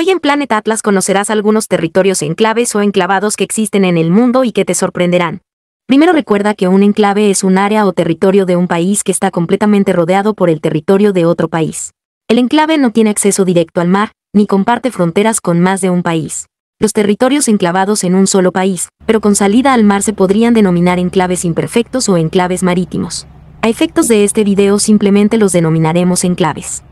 Hoy en Planet Atlas conocerás algunos territorios enclaves o enclavados que existen en el mundo y que te sorprenderán. Primero recuerda que un enclave es un área o territorio de un país que está completamente rodeado por el territorio de otro país. El enclave no tiene acceso directo al mar, ni comparte fronteras con más de un país. Los territorios enclavados en un solo país, pero con salida al mar se podrían denominar enclaves imperfectos o enclaves marítimos. A efectos de este video simplemente los denominaremos enclaves.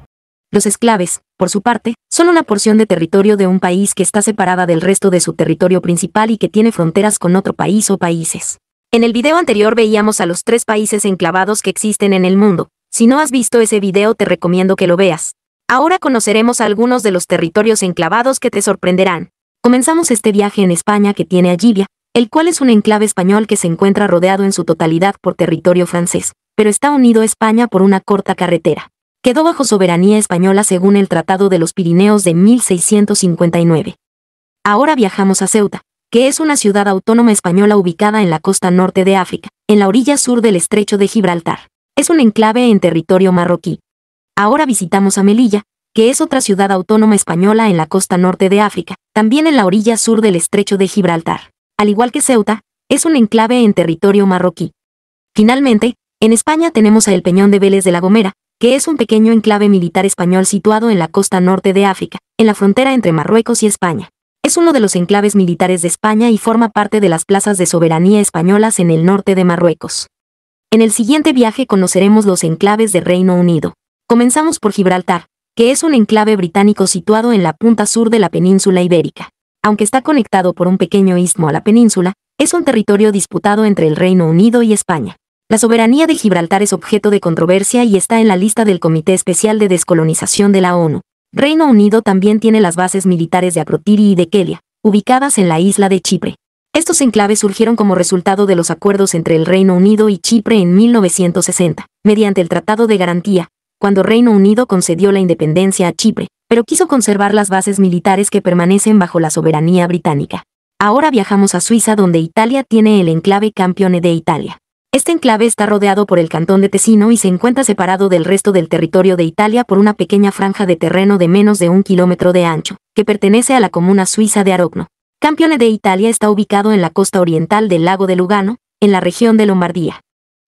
Los esclaves, por su parte, son una porción de territorio de un país que está separada del resto de su territorio principal y que tiene fronteras con otro país o países. En el video anterior veíamos a los tres países enclavados que existen en el mundo. Si no has visto ese video te recomiendo que lo veas. Ahora conoceremos algunos de los territorios enclavados que te sorprenderán. Comenzamos este viaje en España que tiene a el cual es un enclave español que se encuentra rodeado en su totalidad por territorio francés, pero está unido a España por una corta carretera quedó bajo soberanía española según el Tratado de los Pirineos de 1659. Ahora viajamos a Ceuta, que es una ciudad autónoma española ubicada en la costa norte de África, en la orilla sur del estrecho de Gibraltar. Es un enclave en territorio marroquí. Ahora visitamos a Melilla, que es otra ciudad autónoma española en la costa norte de África, también en la orilla sur del estrecho de Gibraltar. Al igual que Ceuta, es un enclave en territorio marroquí. Finalmente, en España tenemos a El Peñón de Vélez de la Gomera, que es un pequeño enclave militar español situado en la costa norte de África, en la frontera entre Marruecos y España. Es uno de los enclaves militares de España y forma parte de las plazas de soberanía españolas en el norte de Marruecos. En el siguiente viaje conoceremos los enclaves de Reino Unido. Comenzamos por Gibraltar, que es un enclave británico situado en la punta sur de la península ibérica. Aunque está conectado por un pequeño istmo a la península, es un territorio disputado entre el Reino Unido y España. La soberanía de Gibraltar es objeto de controversia y está en la lista del Comité Especial de Descolonización de la ONU. Reino Unido también tiene las bases militares de Akrotiri y de Kelia, ubicadas en la isla de Chipre. Estos enclaves surgieron como resultado de los acuerdos entre el Reino Unido y Chipre en 1960, mediante el Tratado de Garantía, cuando Reino Unido concedió la independencia a Chipre, pero quiso conservar las bases militares que permanecen bajo la soberanía británica. Ahora viajamos a Suiza donde Italia tiene el enclave Campione de Italia. Este enclave está rodeado por el cantón de Tesino y se encuentra separado del resto del territorio de Italia por una pequeña franja de terreno de menos de un kilómetro de ancho, que pertenece a la comuna suiza de Arogno. Campione de Italia está ubicado en la costa oriental del lago de Lugano, en la región de Lombardía.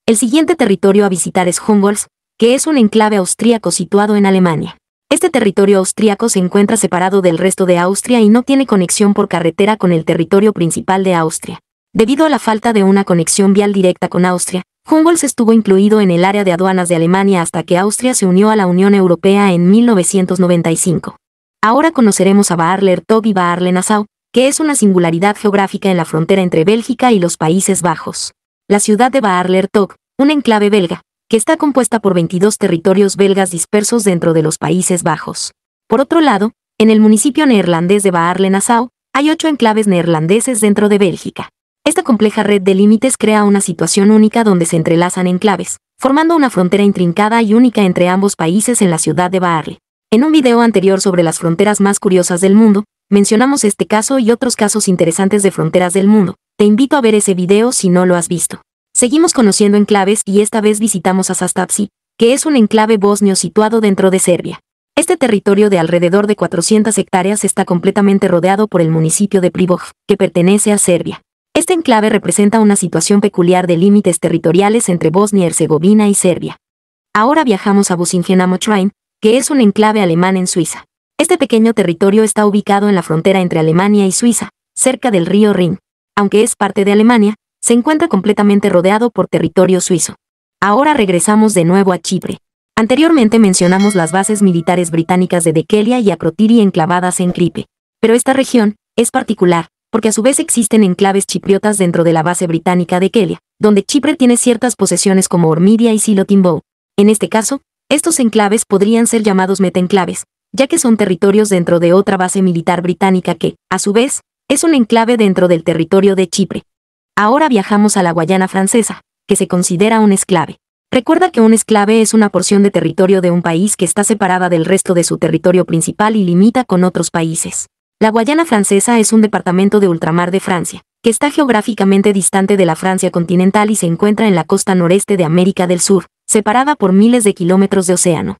El siguiente territorio a visitar es Humboldt, que es un enclave austríaco situado en Alemania. Este territorio austríaco se encuentra separado del resto de Austria y no tiene conexión por carretera con el territorio principal de Austria. Debido a la falta de una conexión vial directa con Austria, Humboldt estuvo incluido en el área de aduanas de Alemania hasta que Austria se unió a la Unión Europea en 1995. Ahora conoceremos a baarle y Baarle-Nassau, que es una singularidad geográfica en la frontera entre Bélgica y los Países Bajos. La ciudad de baarle tog un enclave belga, que está compuesta por 22 territorios belgas dispersos dentro de los Países Bajos. Por otro lado, en el municipio neerlandés de Baarle-Nassau, hay ocho enclaves neerlandeses dentro de Bélgica. Esta compleja red de límites crea una situación única donde se entrelazan enclaves, formando una frontera intrincada y única entre ambos países en la ciudad de Baarle. En un video anterior sobre las fronteras más curiosas del mundo, mencionamos este caso y otros casos interesantes de fronteras del mundo. Te invito a ver ese video si no lo has visto. Seguimos conociendo enclaves y esta vez visitamos a Sastapsi, que es un enclave bosnio situado dentro de Serbia. Este territorio de alrededor de 400 hectáreas está completamente rodeado por el municipio de Privoj, que pertenece a Serbia. Este enclave representa una situación peculiar de límites territoriales entre Bosnia y Herzegovina y Serbia. Ahora viajamos a bosingen train que es un enclave alemán en Suiza. Este pequeño territorio está ubicado en la frontera entre Alemania y Suiza, cerca del río Rin. Aunque es parte de Alemania, se encuentra completamente rodeado por territorio suizo. Ahora regresamos de nuevo a Chipre. Anteriormente mencionamos las bases militares británicas de Dekelia y Akrotiri enclavadas en Kripe. Pero esta región, es particular, porque a su vez existen enclaves chipriotas dentro de la base británica de Kelia, donde Chipre tiene ciertas posesiones como Ormidia y Silotimbo. En este caso, estos enclaves podrían ser llamados metenclaves, ya que son territorios dentro de otra base militar británica que, a su vez, es un enclave dentro del territorio de Chipre. Ahora viajamos a la Guayana francesa, que se considera un esclave. Recuerda que un esclave es una porción de territorio de un país que está separada del resto de su territorio principal y limita con otros países. La Guayana francesa es un departamento de ultramar de Francia, que está geográficamente distante de la Francia continental y se encuentra en la costa noreste de América del Sur, separada por miles de kilómetros de océano.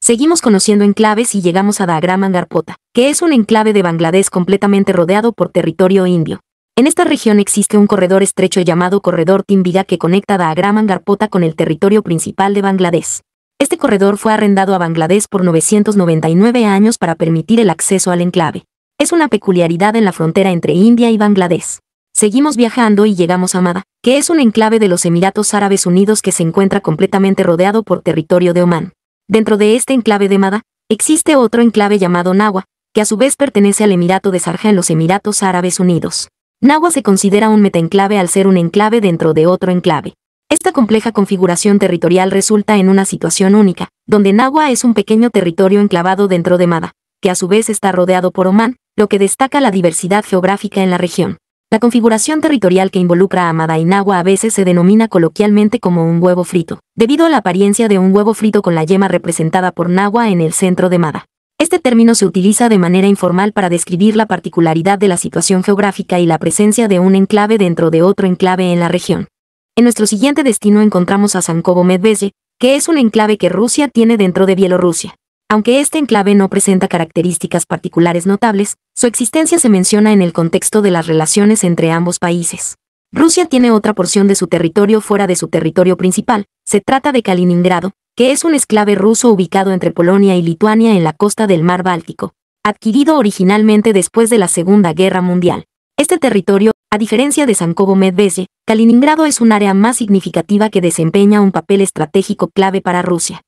Seguimos conociendo enclaves y llegamos a Dagraman Garpota, que es un enclave de Bangladesh completamente rodeado por territorio indio. En esta región existe un corredor estrecho llamado Corredor Timbiga que conecta Dagraman Garpota con el territorio principal de Bangladesh. Este corredor fue arrendado a Bangladesh por 999 años para permitir el acceso al enclave. Es una peculiaridad en la frontera entre India y Bangladesh. Seguimos viajando y llegamos a Mada, que es un enclave de los Emiratos Árabes Unidos que se encuentra completamente rodeado por territorio de Omán. Dentro de este enclave de Mada, existe otro enclave llamado Nawa, que a su vez pertenece al Emirato de Sarja en los Emiratos Árabes Unidos. Nawa se considera un metaenclave al ser un enclave dentro de otro enclave. Esta compleja configuración territorial resulta en una situación única, donde Nahua es un pequeño territorio enclavado dentro de Mada, que a su vez está rodeado por Omán, lo que destaca la diversidad geográfica en la región. La configuración territorial que involucra a y Nagua a veces se denomina coloquialmente como un huevo frito, debido a la apariencia de un huevo frito con la yema representada por Nagua en el centro de Mada. Este término se utiliza de manera informal para describir la particularidad de la situación geográfica y la presencia de un enclave dentro de otro enclave en la región. En nuestro siguiente destino encontramos a Sankovo Medveje, que es un enclave que Rusia tiene dentro de Bielorrusia. Aunque este enclave no presenta características particulares notables, su existencia se menciona en el contexto de las relaciones entre ambos países. Rusia tiene otra porción de su territorio fuera de su territorio principal, se trata de Kaliningrado, que es un esclave ruso ubicado entre Polonia y Lituania en la costa del mar Báltico, adquirido originalmente después de la Segunda Guerra Mundial. Este territorio, a diferencia de Sankovo Medvese, Kaliningrado es un área más significativa que desempeña un papel estratégico clave para Rusia.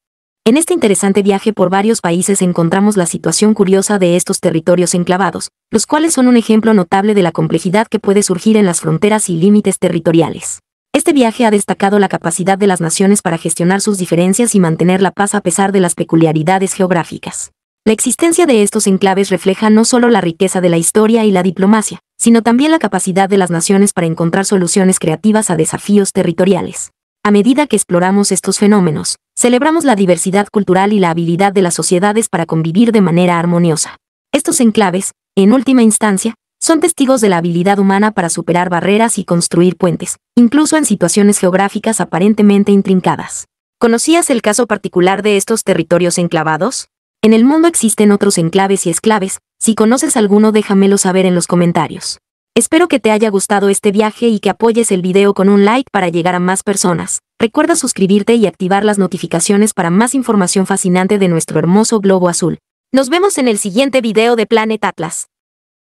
En este interesante viaje por varios países encontramos la situación curiosa de estos territorios enclavados, los cuales son un ejemplo notable de la complejidad que puede surgir en las fronteras y límites territoriales. Este viaje ha destacado la capacidad de las naciones para gestionar sus diferencias y mantener la paz a pesar de las peculiaridades geográficas. La existencia de estos enclaves refleja no solo la riqueza de la historia y la diplomacia, sino también la capacidad de las naciones para encontrar soluciones creativas a desafíos territoriales. A medida que exploramos estos fenómenos, Celebramos la diversidad cultural y la habilidad de las sociedades para convivir de manera armoniosa. Estos enclaves, en última instancia, son testigos de la habilidad humana para superar barreras y construir puentes, incluso en situaciones geográficas aparentemente intrincadas. ¿Conocías el caso particular de estos territorios enclavados? En el mundo existen otros enclaves y esclaves, si conoces alguno déjamelo saber en los comentarios. Espero que te haya gustado este viaje y que apoyes el video con un like para llegar a más personas. Recuerda suscribirte y activar las notificaciones para más información fascinante de nuestro hermoso globo azul. Nos vemos en el siguiente video de Planet Atlas.